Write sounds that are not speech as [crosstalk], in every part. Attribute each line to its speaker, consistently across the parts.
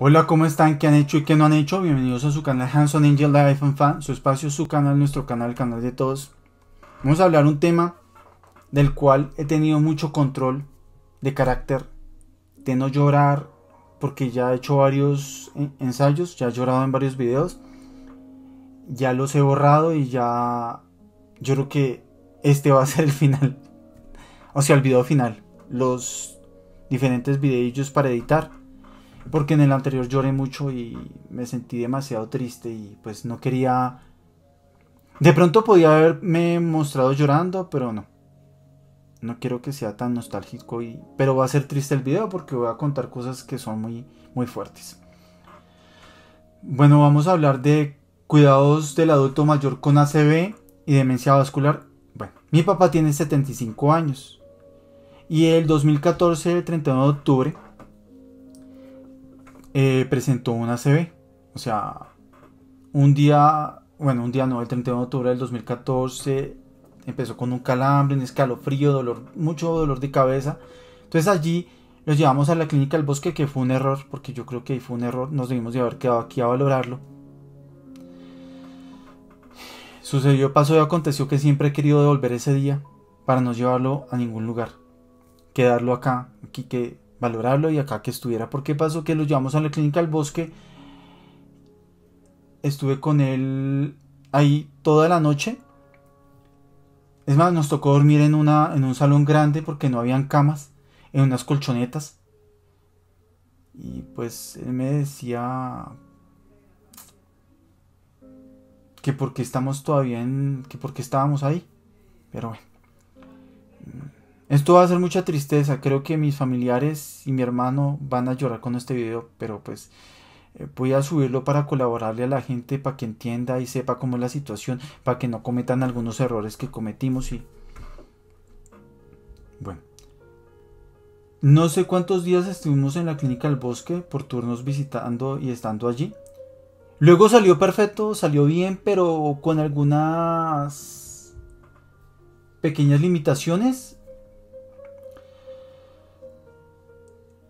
Speaker 1: Hola, ¿cómo están? ¿Qué han hecho y qué no han hecho? Bienvenidos a su canal Hanson Angel Life iPhone Fan, su espacio, su canal, nuestro canal, el canal de todos. Vamos a hablar un tema del cual he tenido mucho control de carácter, de no llorar, porque ya he hecho varios ensayos, ya he llorado en varios videos, ya los he borrado y ya yo creo que este va a ser el final, [laughs] o sea, el video final, los diferentes videillos para editar porque en el anterior lloré mucho y me sentí demasiado triste y pues no quería... De pronto podía haberme mostrado llorando, pero no. No quiero que sea tan nostálgico y... Pero va a ser triste el video porque voy a contar cosas que son muy, muy fuertes. Bueno, vamos a hablar de cuidados del adulto mayor con ACV y demencia vascular. Bueno, mi papá tiene 75 años. Y el 2014, el 31 de octubre, eh, presentó una CB. O sea, un día, bueno, un día no, el 31 de octubre del 2014 empezó con un calambre, un escalofrío, dolor, mucho dolor de cabeza. Entonces allí los llevamos a la clínica del bosque, que fue un error, porque yo creo que ahí fue un error, nos debimos de haber quedado aquí a valorarlo. Sucedió, pasó y aconteció que siempre he querido devolver ese día para no llevarlo a ningún lugar. Quedarlo acá, aquí que valorarlo y acá que estuviera. ¿Por qué pasó que lo llevamos a la clínica al bosque? Estuve con él ahí toda la noche. Es más, nos tocó dormir en, una, en un salón grande porque no habían camas, en unas colchonetas. Y pues él me decía que porque estamos todavía en. que porque estábamos ahí. Pero bueno. Esto va a ser mucha tristeza, creo que mis familiares y mi hermano van a llorar con este video, pero pues eh, voy a subirlo para colaborarle a la gente, para que entienda y sepa cómo es la situación, para que no cometan algunos errores que cometimos y... Bueno. No sé cuántos días estuvimos en la clínica del bosque por turnos visitando y estando allí. Luego salió perfecto, salió bien, pero con algunas pequeñas limitaciones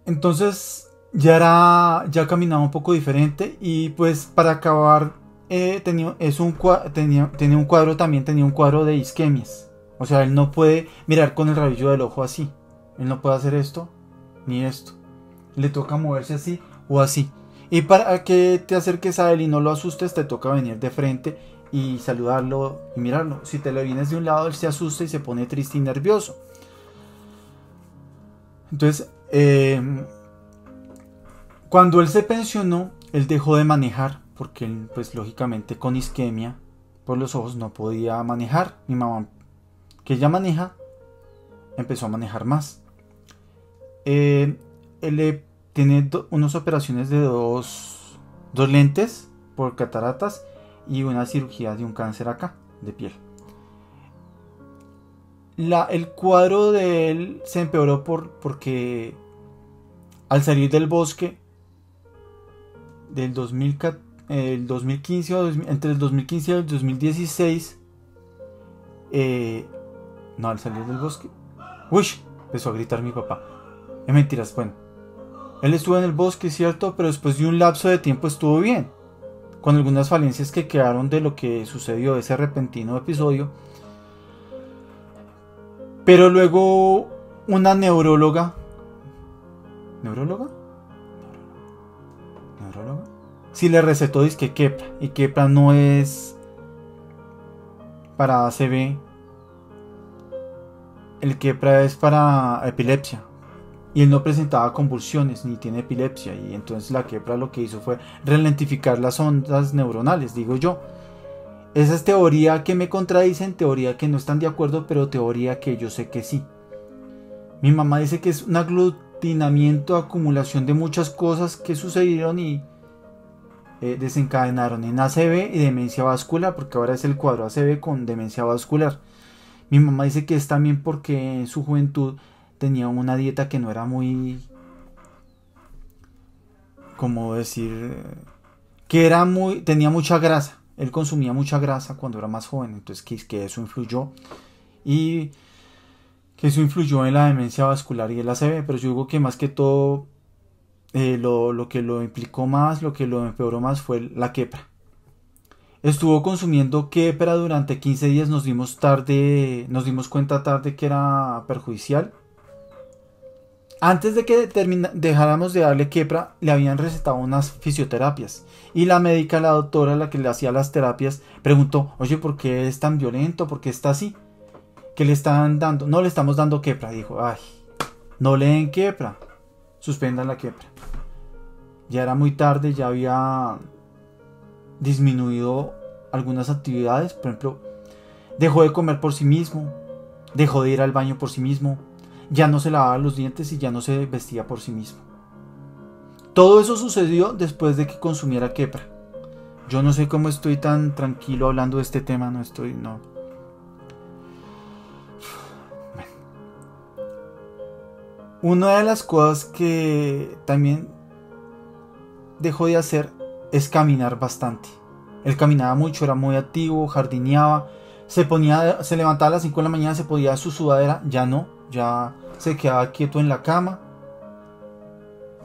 Speaker 1: Entonces ya era, ya caminaba un poco diferente y pues para acabar eh, tenía, es un, tenía, tenía un cuadro también, tenía un cuadro de isquemias. O sea, él no puede mirar con el rabillo del ojo así. Él no puede hacer esto ni esto. Le toca moverse así o así. Y para que te acerques a él y no lo asustes, te toca venir de frente y saludarlo y mirarlo. Si te lo vienes de un lado, él se asusta y se pone triste y nervioso. Entonces, eh, cuando él se pensionó, él dejó de manejar, porque él, pues lógicamente con isquemia por los ojos no podía manejar. Mi mamá, que ya maneja, empezó a manejar más. Eh, él eh, tiene unas operaciones de dos, lentes por cataratas y una cirugía de un cáncer acá, de piel. La, el cuadro de él se empeoró por, porque al salir del bosque del 2015, entre el 2015 y el 2016, eh, no, al salir del bosque, uy, empezó a gritar mi papá. Es eh, mentiras, bueno. Él estuvo en el bosque, cierto, pero después de un lapso de tiempo estuvo bien, con algunas falencias que quedaron de lo que sucedió ese repentino episodio. Pero luego una neuróloga ¿neurólogo? ¿Neurólogo? Si le recetó que quepra. Y quepra no es para ACV. El quepra es para epilepsia. Y él no presentaba convulsiones ni tiene epilepsia. Y entonces la quepra lo que hizo fue ralentificar las ondas neuronales, digo yo. Esa es teoría que me contradicen, teoría que no están de acuerdo, pero teoría que yo sé que sí. Mi mamá dice que es una glutamina acumulación de muchas cosas que sucedieron y eh, desencadenaron en ACV y demencia vascular, porque ahora es el cuadro ACV con demencia vascular. Mi mamá dice que es también porque en su juventud tenía una dieta que no era muy, como decir, que era muy, tenía mucha grasa. Él consumía mucha grasa cuando era más joven, entonces que, que eso influyó. Y eso influyó en la demencia vascular y el ACV, pero yo digo que más que todo eh, lo, que lo implicó más, lo que lo empeoró más fue la quepra. Estuvo consumiendo quepra durante 15 días, nos dimos tarde, nos dimos cuenta tarde que era perjudicial. Antes de que dejáramos de darle quepra, le habían recetado unas fisioterapias. Y la médica, la doctora, la que le hacía las terapias, preguntó, oye, ¿por qué es tan violento? ¿Por qué está así? que le están dando, no le estamos dando quepra, dijo, ay, no le den quepra, suspendan la quepra. Ya era muy tarde, ya había disminuido algunas actividades, por ejemplo, dejó de comer por sí mismo, dejó de ir al baño por sí mismo, ya no se lavaba los dientes y ya no se vestía por sí mismo. Todo eso sucedió después de que consumiera quepra. Yo no sé cómo estoy tan tranquilo hablando de este tema, no estoy, no, Una de las cosas que también dejó de hacer es caminar bastante. Él caminaba mucho, era muy activo, jardineaba, se ponía, se levantaba a las 5 de la mañana, se podía su sudadera, ya no, ya se quedaba quieto en la cama.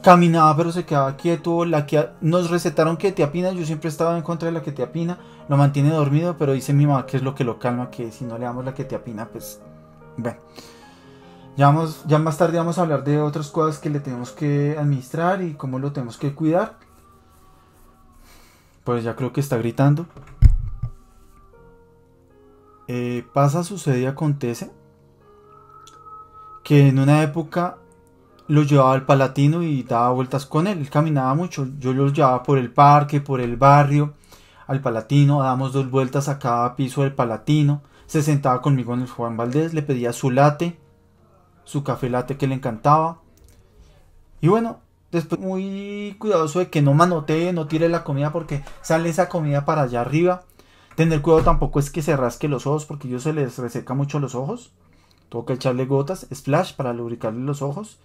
Speaker 1: Caminaba pero se quedaba quieto, la que nos recetaron que te apina, yo siempre estaba en contra de la que te apina, lo mantiene dormido, pero dice mi mamá que es lo que lo calma, que si no le damos la que te apina, pues bueno. Ya, más tarde vamos a hablar de otras cosas que le tenemos que administrar y cómo lo tenemos que cuidar. Pues ya creo que está gritando. Eh, pasa, sucede y acontece que en una época lo llevaba al Palatino y daba vueltas con él. Él caminaba mucho. Yo lo llevaba por el parque, por el barrio, al Palatino. Dábamos dos vueltas a cada piso del Palatino. Se sentaba conmigo en el Juan Valdés, le pedía su late su café latte que le encantaba. Y bueno, después muy cuidadoso de que no manotee, no tire la comida porque sale esa comida para allá arriba. Tener cuidado tampoco es que se rasque los ojos porque yo se les reseca mucho los ojos. Tengo que echarle gotas, splash para lubricarle los ojos.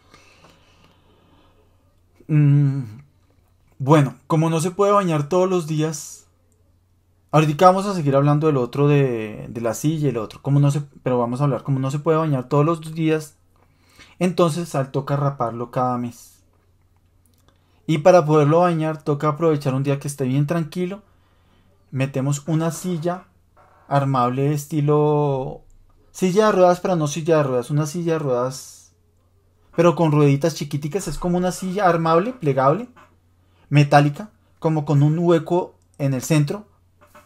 Speaker 1: Mm, bueno, como no se puede bañar todos los días, ahorita vamos a seguir hablando del otro de, la silla y el otro, como no pero vamos a hablar como no se puede bañar todos los días, entonces al toca raparlo cada mes. Y para poderlo bañar toca aprovechar un día que esté bien tranquilo. Metemos una silla armable estilo silla de ruedas, pero no silla de ruedas, una silla de ruedas, pero con rueditas chiquiticas, es como una silla armable, plegable, metálica, como con un hueco en el centro,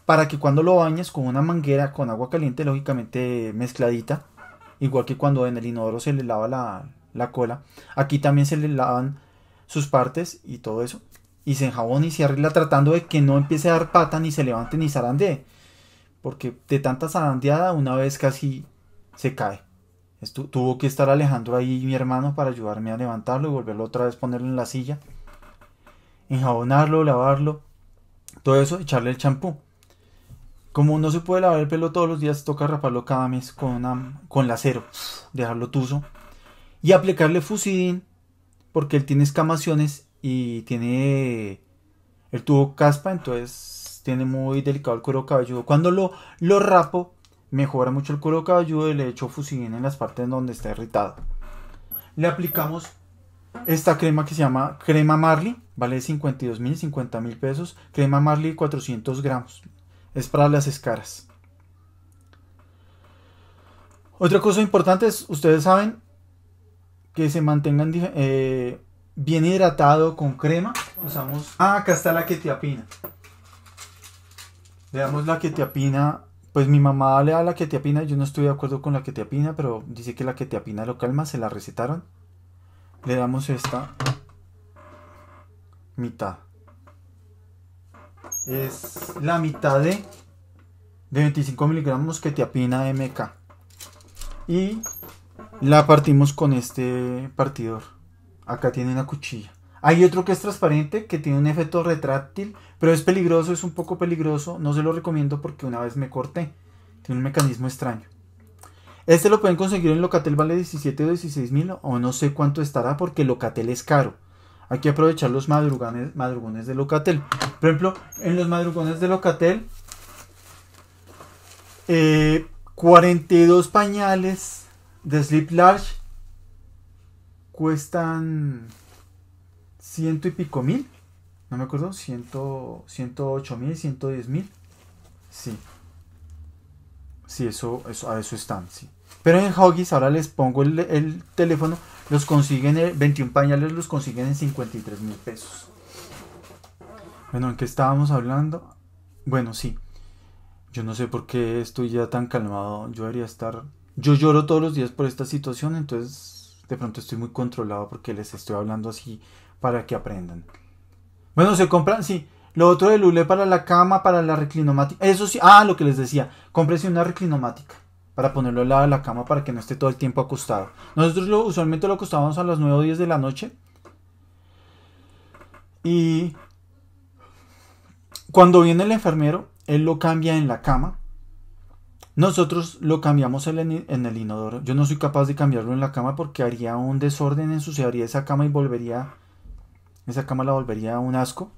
Speaker 1: para que cuando lo bañes con una manguera con agua caliente, lógicamente mezcladita, igual que cuando en el inodoro se le lava la, cola, aquí también se le lavan sus partes y todo eso, y se enjabona y se arregla tratando de que no empiece a dar pata, ni se levante, ni zarandee, porque de tanta zarandeada una vez casi se cae. tuvo que estar alejando ahí, mi hermano, para ayudarme a levantarlo y volverlo otra vez, ponerlo en la silla, enjabonarlo, lavarlo, todo eso, echarle el champú. Como no se puede lavar el pelo todos los días, toca raparlo cada mes con, la con dejarlo tuso y aplicarle fusidín porque él tiene escamaciones y tiene el tubo caspa, entonces tiene muy delicado el cuero cabelludo. Cuando lo, lo rapo, mejora mucho el cuero cabelludo y le echo fusidín en las partes donde está irritado. Le aplicamos esta crema que se llama crema Marley, vale 52 mil, 50 mil pesos. Crema Marley 400 gramos, para las escaras. Otra cosa importante es, ustedes saben, que se mantengan eh, bien hidratado con crema. Usamos... Ah, acá está la quetiapina. Le damos la quetiapina. Pues mi mamá le da la quetiapina. Yo no estoy de acuerdo con la quetiapina, pero dice que la quetiapina lo calma. Se la recetaron. Le damos esta mitad es la mitad de, 25 miligramos que te apina MK. Y la partimos con este partidor. Acá tiene una cuchilla. Hay otro que es transparente, que tiene un efecto retráctil, pero es peligroso, es un poco peligroso. No se lo recomiendo porque una vez me corté. Tiene un mecanismo extraño. Este lo pueden conseguir en Locatel, vale 17 o 16 mil, o no sé cuánto estará porque Locatel es caro hay que aprovechar los madrugones, madrugones de Locatel. Por ejemplo, en los madrugones de Locatel, 42 eh, pañales de Sleep Large cuestan ciento y pico mil. No me acuerdo, ciento, 108 mil, 110 mil. Sí. Sí, eso, eso, a eso están, sí. Pero en Hoggies, ahora les pongo el teléfono los consiguen, 21 pañales los consiguen en 53 mil pesos. Bueno, ¿en qué estábamos hablando? Bueno, sí. Yo no sé por qué estoy ya tan calmado. Yo debería estar... Yo lloro todos los días por esta situación, entonces de pronto estoy muy controlado porque les estoy hablando así para que aprendan. Bueno, se compran, sí. Lo otro de Lulé para la cama, para la reclinomática. Eso sí, ah, lo que les decía, cómprese una reclinomática para ponerlo al lado de la cama para que no esté todo el tiempo acostado. Nosotros lo, usualmente lo acostábamos a las 9 o 10 de la noche. Y cuando viene el enfermero, él lo cambia en la cama. Nosotros lo cambiamos en el inodoro. Yo no soy capaz de cambiarlo en la cama porque haría un desorden, ensuciaría esa cama y volvería. Esa cama la volvería un asco.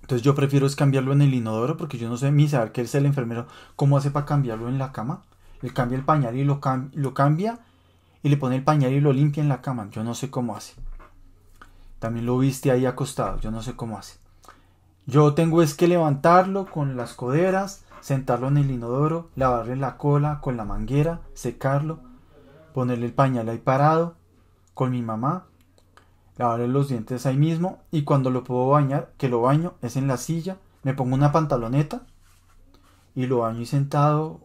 Speaker 1: Entonces yo prefiero es cambiarlo en el inodoro porque yo no sé ni saber él es el enfermero, cómo hace para cambiarlo en la cama le cambia el pañal y lo, lo cambia y le pone el pañal y lo limpia en la cama. Yo no sé cómo hace. También lo viste ahí acostado, yo no sé cómo hace. Yo tengo es que levantarlo con las coderas, sentarlo en el inodoro, lavarle la cola con la manguera, secarlo, ponerle el pañal ahí parado con mi mamá, lavarle los dientes ahí mismo y cuando lo puedo bañar, que lo baño, es en la silla, me pongo una pantaloneta y lo baño y sentado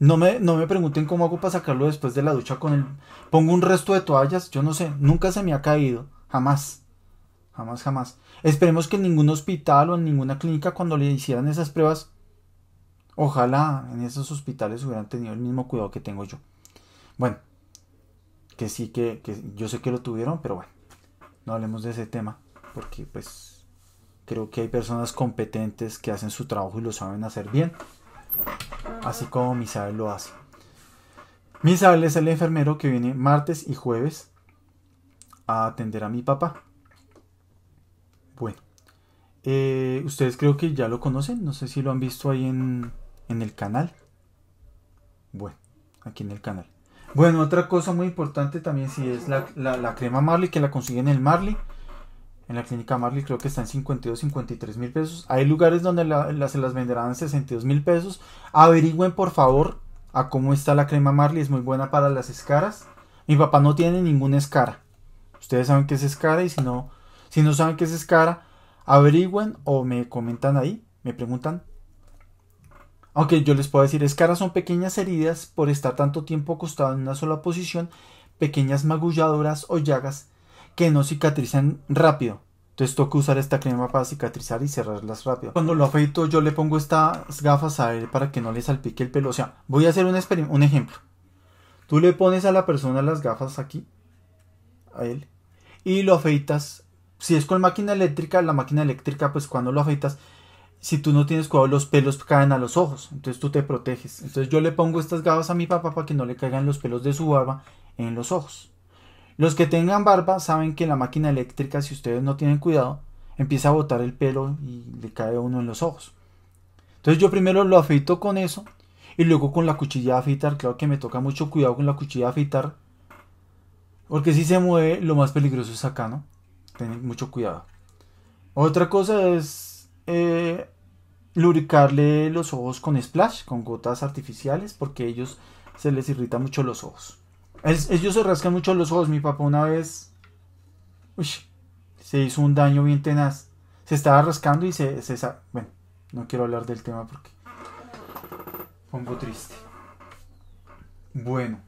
Speaker 1: no me, no me pregunten cómo hago para sacarlo después de la ducha con el... Pongo un resto de toallas, yo no sé, nunca se me ha caído, jamás, jamás, jamás. Esperemos que en ningún hospital o en ninguna clínica cuando le hicieran esas pruebas, ojalá en esos hospitales hubieran tenido el mismo cuidado que tengo yo. Bueno, que sí, que, que yo sé que lo tuvieron, pero bueno, no hablemos de ese tema, porque pues creo que hay personas competentes que hacen su trabajo y lo saben hacer bien así como Misael lo hace. Misael es el enfermero que viene martes y jueves a atender a mi papá. Bueno, eh, ustedes creo que ya lo conocen, no sé si lo han visto ahí en, el canal. Bueno, aquí en el canal. Bueno, otra cosa muy importante también si es la, la crema Marley que la consiguen en el Marley. En la clínica Marley creo que está en 52, 53 mil pesos. Hay lugares donde se las venderán en 62 mil pesos. Averigüen por favor a cómo está la crema Marley. Es muy buena para las escaras. Mi papá no tiene ninguna escara. Ustedes saben que es escara y si no, si no saben que es escara, averigüen o me comentan ahí, me preguntan. Aunque yo les puedo decir, escaras son pequeñas heridas por estar tanto tiempo acostado en una sola posición, pequeñas magulladoras o llagas que no cicatrizan rápido. Entonces toca usar esta crema para cicatrizar y cerrarlas rápido. Cuando lo afeito yo le pongo estas gafas a él para que no le salpique el pelo. O sea, voy a hacer un, un ejemplo. Tú le pones a la persona las gafas aquí, a él, y lo afeitas. Si es con máquina eléctrica, la máquina eléctrica, pues cuando lo afeitas, si tú no tienes cuidado, los pelos caen a los ojos. Entonces tú te proteges. Entonces yo le pongo estas gafas a mi papá para que no le caigan los pelos de su barba en los ojos. Los que tengan barba saben que la máquina eléctrica, si ustedes no tienen cuidado, empieza a botar el pelo y le cae uno en los ojos. Entonces yo primero lo afeito con eso y luego con la cuchilla de afeitar. Claro que me toca mucho cuidado con la cuchilla de afeitar. Porque si se mueve, lo más peligroso es acá, ¿no? Tienen mucho cuidado. Otra cosa es eh, lubricarle los ojos con splash, con gotas artificiales, porque a ellos se les irrita mucho los ojos ellos se rascan mucho los ojos. Mi papá una vez se hizo un daño bien tenaz. Se estaba rascando y se, Bueno, no quiero hablar del tema porque pongo triste. Bueno.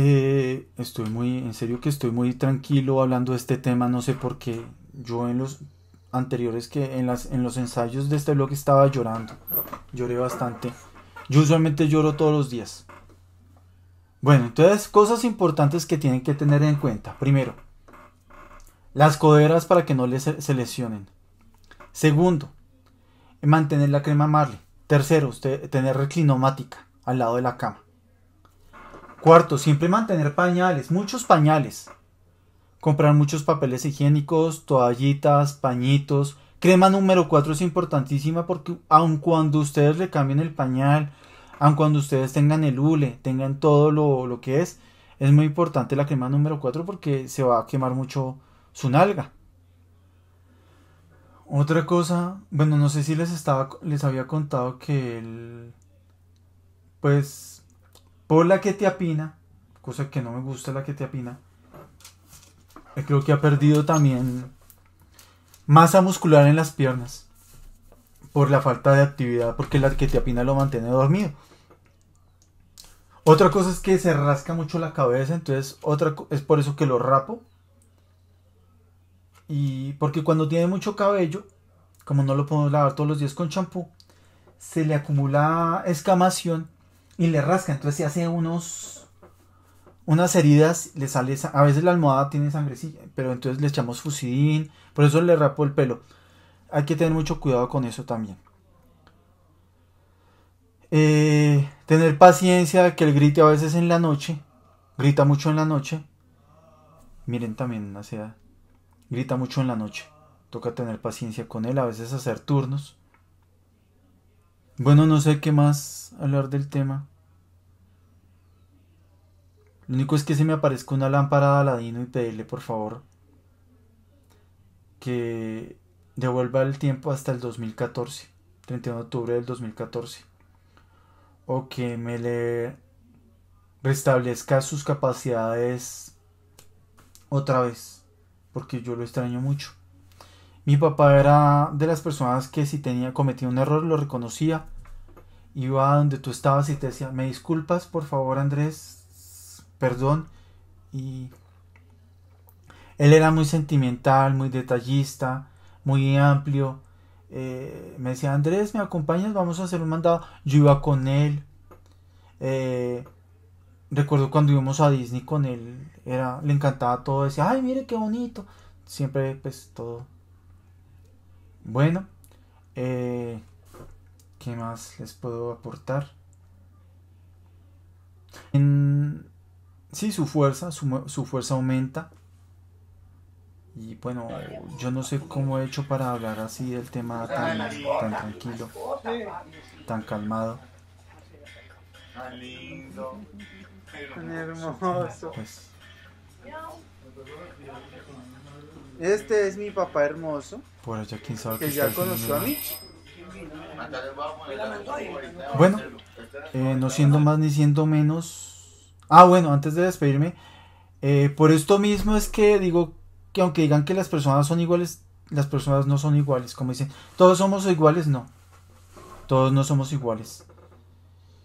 Speaker 1: Eh, estoy muy, en serio que estoy muy tranquilo hablando de este tema, no sé por qué. Yo en los anteriores que en, las, en los ensayos de este blog estaba llorando. Lloré bastante. Yo usualmente lloro todos los días. Bueno, entonces cosas importantes que tienen que tener en cuenta. Primero, las coderas para que no les se lesionen. Segundo, mantener la crema Marley. Tercero, usted, tener reclinomática al lado de la cama. Cuarto, siempre mantener pañales, muchos pañales. Comprar muchos papeles higiénicos, toallitas, pañitos. Crema número 4 es importantísima porque aun cuando ustedes le cambien el pañal, Aun cuando ustedes tengan el hule, tengan todo lo, que es, es muy importante la crema número 4 porque se va a quemar mucho su nalga. Otra cosa, bueno, no sé si les estaba les había contado que el pues por la que te apina, cosa que no me gusta la que te apina. Eh, creo que ha perdido también masa muscular en las piernas por la falta de actividad, porque la arquetiapina lo mantiene dormido. Otra cosa es que se rasca mucho la cabeza, entonces otra es por eso que lo rapo. Y porque cuando tiene mucho cabello, como no lo podemos lavar todos los días con champú, se le acumula escamación y le rasca, entonces se hace unos unas heridas, le sale a veces la almohada tiene sangrecilla, pero entonces le echamos fusidín, por eso le rapo el pelo. Hay que tener mucho cuidado con eso también. Eh, tener paciencia, que él grite a veces en la noche. Grita mucho en la noche. Miren también una Grita mucho en la noche. Toca tener paciencia con él, a veces hacer turnos. Bueno, no sé qué más hablar del tema. Lo único es que se me aparezca una lámpara de Aladino y pedirle por favor que devuelva el tiempo hasta el 2014, 31 de octubre del 2014, o que me le restablezca sus capacidades otra vez, porque yo lo extraño mucho. Mi papá era de las personas que si tenía cometido un error lo reconocía. Iba donde tú estabas y te decía, "Me disculpas, por favor, Andrés. Perdón." Y él era muy sentimental, muy detallista, muy amplio. Eh, me decía, Andrés, ¿me acompañas? Vamos a hacer un mandado. Yo iba con él. Eh, recuerdo cuando íbamos a Disney con él, era, le encantaba todo. Decía, ay, mire qué bonito. Siempre, pues, todo. Bueno, eh, ¿qué más les puedo aportar? En, sí, su fuerza, su fuerza aumenta. Y bueno, yo no sé cómo he hecho para hablar así del tema tan, tranquilo, tan calmado. Tan lindo. Tan hermoso. Pues, este es mi papá hermoso. Por allá quién sabe que ya conoció a mí... Bueno, eh, no siendo más ni siendo menos. Ah, bueno, antes de despedirme, eh, por esto mismo es que digo y aunque digan que las personas son iguales, las personas no son iguales. Como dicen, todos somos iguales, no. Todos no somos iguales.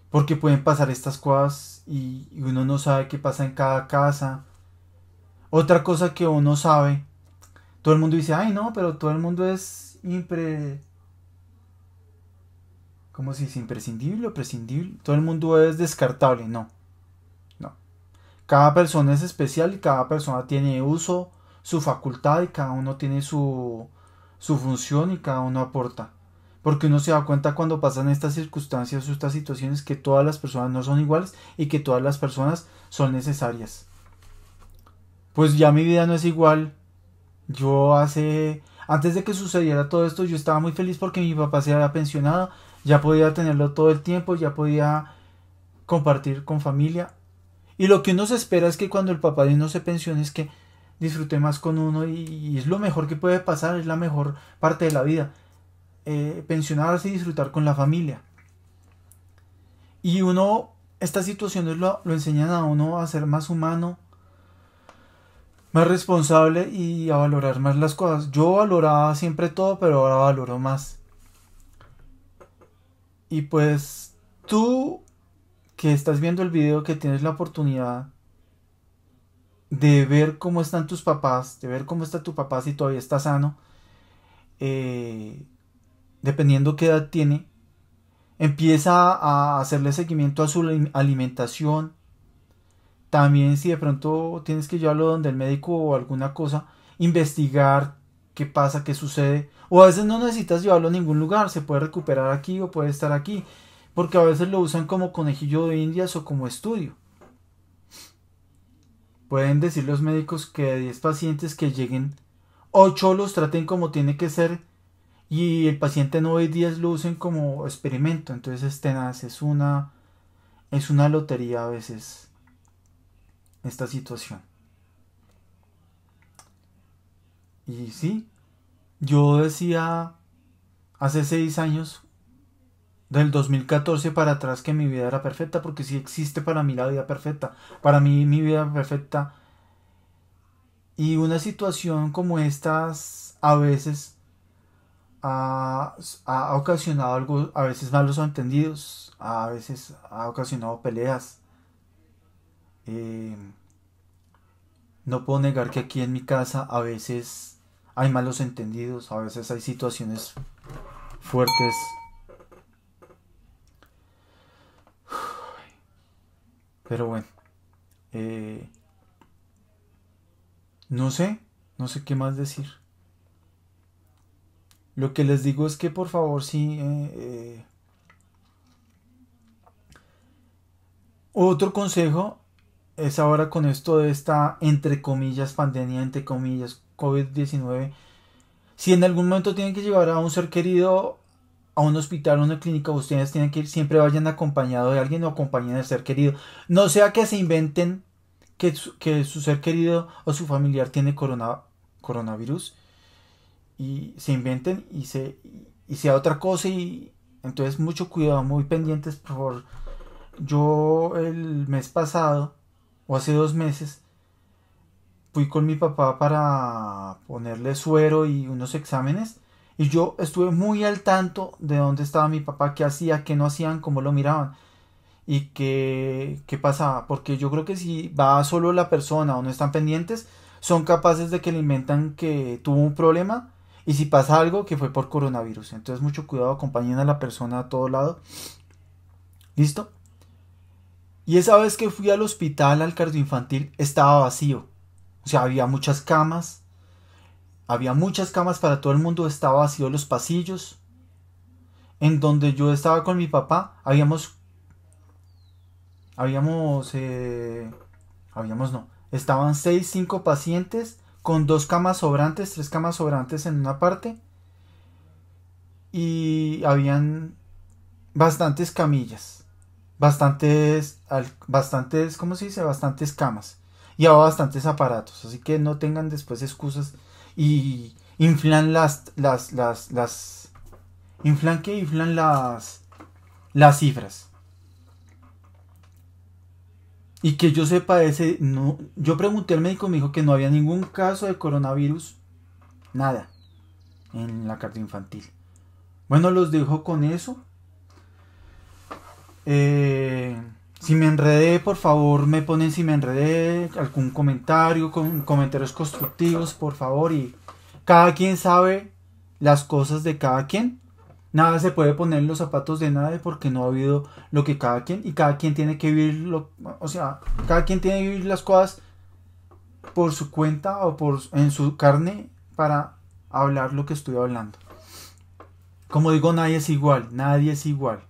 Speaker 1: Porque pueden pasar estas cosas y uno no sabe qué pasa en cada casa. Otra cosa que uno sabe, todo el mundo dice, ay no, pero todo el mundo es impre... ¿Cómo se dice? ¿Imprescindible o prescindible? Todo el mundo es descartable, no. No. Cada persona es especial y cada persona tiene uso, su facultad y cada uno tiene su, su función y cada uno aporta. Porque uno se da cuenta cuando pasan estas circunstancias o estas situaciones que todas las personas no son iguales y que todas las personas son necesarias. Pues ya mi vida no es igual. Yo hace... Antes de que sucediera todo esto yo estaba muy feliz porque mi papá se había pensionado. Ya podía tenerlo todo el tiempo, ya podía compartir con familia. Y lo que uno se espera es que cuando el papá de uno se pensione es que disfruté más con uno y, es lo mejor que puede pasar, es la mejor parte de la vida. Eh, pensionarse y disfrutar con la familia. Y uno, estas situaciones lo, lo enseñan a uno a ser más humano, más responsable y a valorar más las cosas. Yo valoraba siempre todo, pero ahora valoro más. Y pues tú que estás viendo el video, que tienes la oportunidad de ver cómo están tus papás, de ver cómo está tu papá si todavía está sano, eh, dependiendo qué edad tiene, empieza a hacerle seguimiento a su alimentación. También si de pronto tienes que llevarlo donde el médico o alguna cosa, investigar qué pasa, qué sucede. O a veces no necesitas llevarlo a ningún lugar, se puede recuperar aquí o puede estar aquí, porque a veces lo usan como conejillo de indias o como estudio. Pueden decir los médicos que 10 pacientes que lleguen, 8 los traten como tiene que ser y el paciente no ve 10 lo usen como experimento. Entonces es tenaz, es una, es una lotería a veces esta situación. Y sí, yo decía hace 6 años del 2014 para atrás que mi vida era perfecta, porque si existe para mí la vida perfecta. Para mí mi vida perfecta. Y una situación como estas a veces ha, ocasionado algo, a veces malos entendidos, a veces ha ocasionado peleas. Eh, no puedo negar que aquí en mi casa a veces hay malos entendidos, a veces hay situaciones fuertes Pero bueno. Eh, no sé, no sé qué más decir. Lo que les digo es que por favor sí... Eh, eh, otro consejo es ahora con esto de esta, entre comillas, pandemia, entre comillas, COVID-19. Si en algún momento tienen que llevar a un ser querido a un hospital, a una clínica, ustedes tienen que ir, siempre vayan acompañado de alguien o acompañen al ser querido. No sea que se inventen que su, que su ser querido o su familiar tiene corona, coronavirus y se inventen y, se, y sea otra cosa y entonces mucho cuidado, muy pendientes por Yo el mes pasado o hace dos meses fui con mi papá para ponerle suero y unos exámenes y yo estuve muy al tanto de dónde estaba mi papá, qué hacía, qué no hacían, cómo lo miraban y qué, qué pasaba. Porque yo creo que si va solo la persona o no están pendientes, son capaces de que le inventan que tuvo un problema y si pasa algo que fue por coronavirus. Entonces mucho cuidado, acompañen a la persona a todo lado. ¿Listo? Y esa vez que fui al hospital, al infantil estaba vacío. O sea, había muchas camas, había muchas camas para todo el mundo, estaba vacío los pasillos. En donde yo estaba con mi papá, habíamos. Habíamos. Eh, habíamos no. Estaban 6, 5 pacientes con dos camas sobrantes, tres camas sobrantes en una parte. Y habían bastantes camillas. Bastantes. Bastantes. ¿Cómo se dice? Bastantes camas. Y había bastantes aparatos. Así que no tengan después excusas y inflan las, las, las, las, inflan que inflan las, las cifras. Y que yo sepa ese, no, yo pregunté al médico, me dijo que no había ningún caso de coronavirus, nada, en la carta infantil. Bueno, los dejo con eso. Eh... Si me enredé, por favor, me ponen si me enredé, algún comentario, con, comentarios constructivos, por favor. Y cada quien sabe las cosas de cada quien. Nada se puede poner en los zapatos de nadie porque no ha habido lo que cada quien. Y cada quien tiene que vivir, lo, o sea, cada quien tiene que vivir las cosas por su cuenta o por, en su carne para hablar lo que estoy hablando. Como digo, nadie es igual, nadie es igual.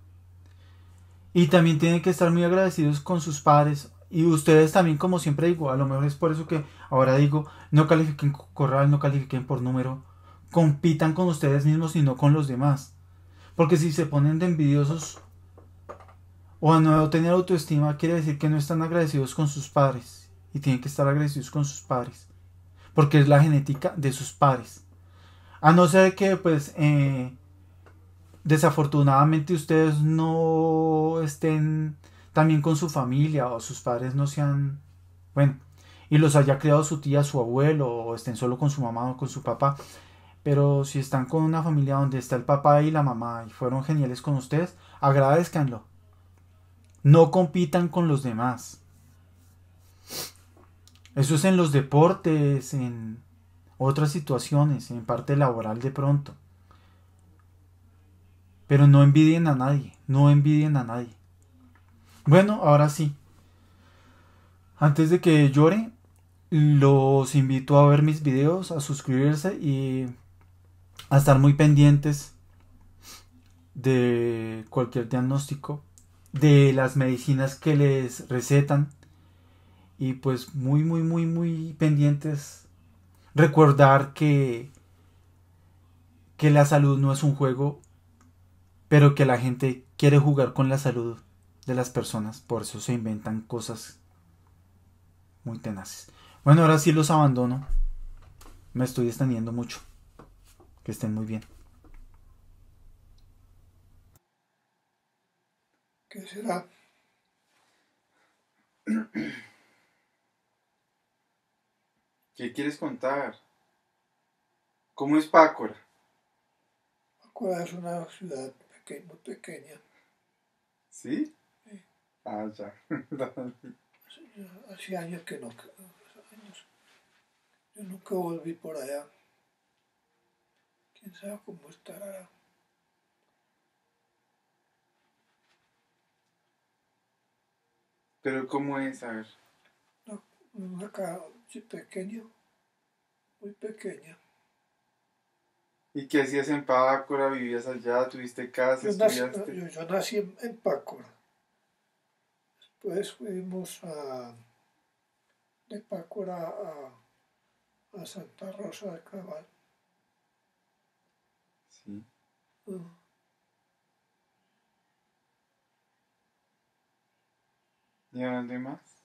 Speaker 1: Y también tienen que estar muy agradecidos con sus padres. Y ustedes también, como siempre digo, a lo mejor es por eso que ahora digo, no califiquen corral, no califiquen por número. Compitan con ustedes mismos y no con los demás. Porque si se ponen de envidiosos o a no tener autoestima, quiere decir que no están agradecidos con sus padres. Y tienen que estar agradecidos con sus padres. Porque es la genética de sus padres. A no ser que pues eh, desafortunadamente ustedes no estén también con su familia o sus padres no sean, bueno, y los haya creado su tía, su abuelo, o estén solo con su mamá o con su papá, pero si están con una familia donde está el papá y la mamá y fueron geniales con ustedes, agradezcanlo. No compitan con los demás. Eso es en los deportes, en otras situaciones, en parte laboral de pronto. Pero no envidien a nadie, no envidien a nadie. Bueno, ahora sí. Antes de que llore, los invito a ver mis videos, a suscribirse y a estar muy pendientes de cualquier diagnóstico, de las medicinas que les recetan y pues muy, muy, muy, muy pendientes. Recordar que, que la salud no es un juego pero que la gente quiere jugar con la salud de las personas, por eso se inventan cosas muy tenaces. Bueno, ahora sí los abandono. Me estoy extendiendo mucho. Que estén muy bien. ¿Qué será? [clears throat] ¿Qué quieres contar? ¿Cómo es Pácora?
Speaker 2: Pácora es una ciudad muy pequeña.
Speaker 1: ¿Sí? sí. Ah, ya.
Speaker 2: Hace años que no. Yo nunca volví por allá. Quién sabe cómo estará.
Speaker 1: Pero ¿cómo es? A ver.
Speaker 2: No, acá pequeña, muy pequeña.
Speaker 1: ¿Y qué hacías en Pácora? ¿Vivías allá? ¿Tuviste casa? Yo nací,
Speaker 2: Yo, nací en, Pácora. Después fuimos a, de Pácora a, a Santa Rosa de Cabal. Sí. Mm.
Speaker 1: ¿Y a dónde más?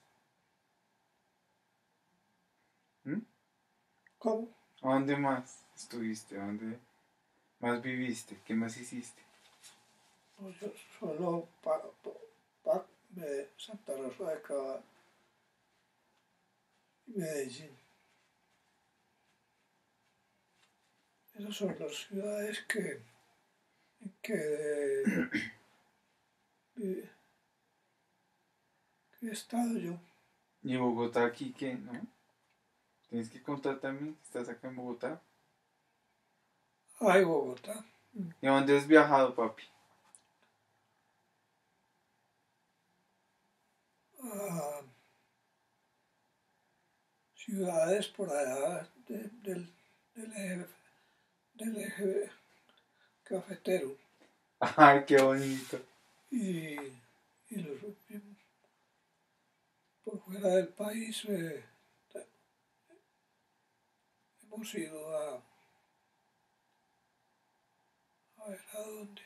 Speaker 1: ¿Mm? ¿Cómo? ¿A dónde más? estuviste? ¿Dónde más viviste? ¿Qué más hiciste?
Speaker 2: Pues yo solo para, de Santa Rosa de Cabal y Medellín. Esas son las ciudades que, que, he estado yo.
Speaker 1: ¿Y Bogotá aquí qué? ¿No? Tienes que contar también estás acá en Bogotá. Ay, Bogotá. ¿Y a dónde has viajado, papi?
Speaker 2: A ah, ciudades por allá del, eje, del cafetero.
Speaker 1: Ay, qué bonito.
Speaker 2: Y, y los, por fuera del país eh, hemos ido a a ver, dónde?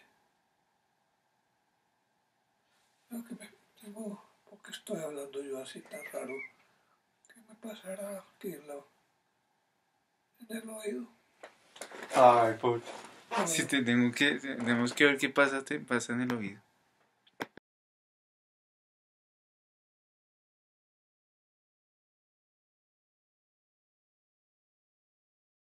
Speaker 2: estoy hablando yo así tan raro? ¿Qué me pasará aquí en, el oído?
Speaker 1: Ay, por... Si tenemos que, tenemos que ver qué pasa, te pasa en el oído.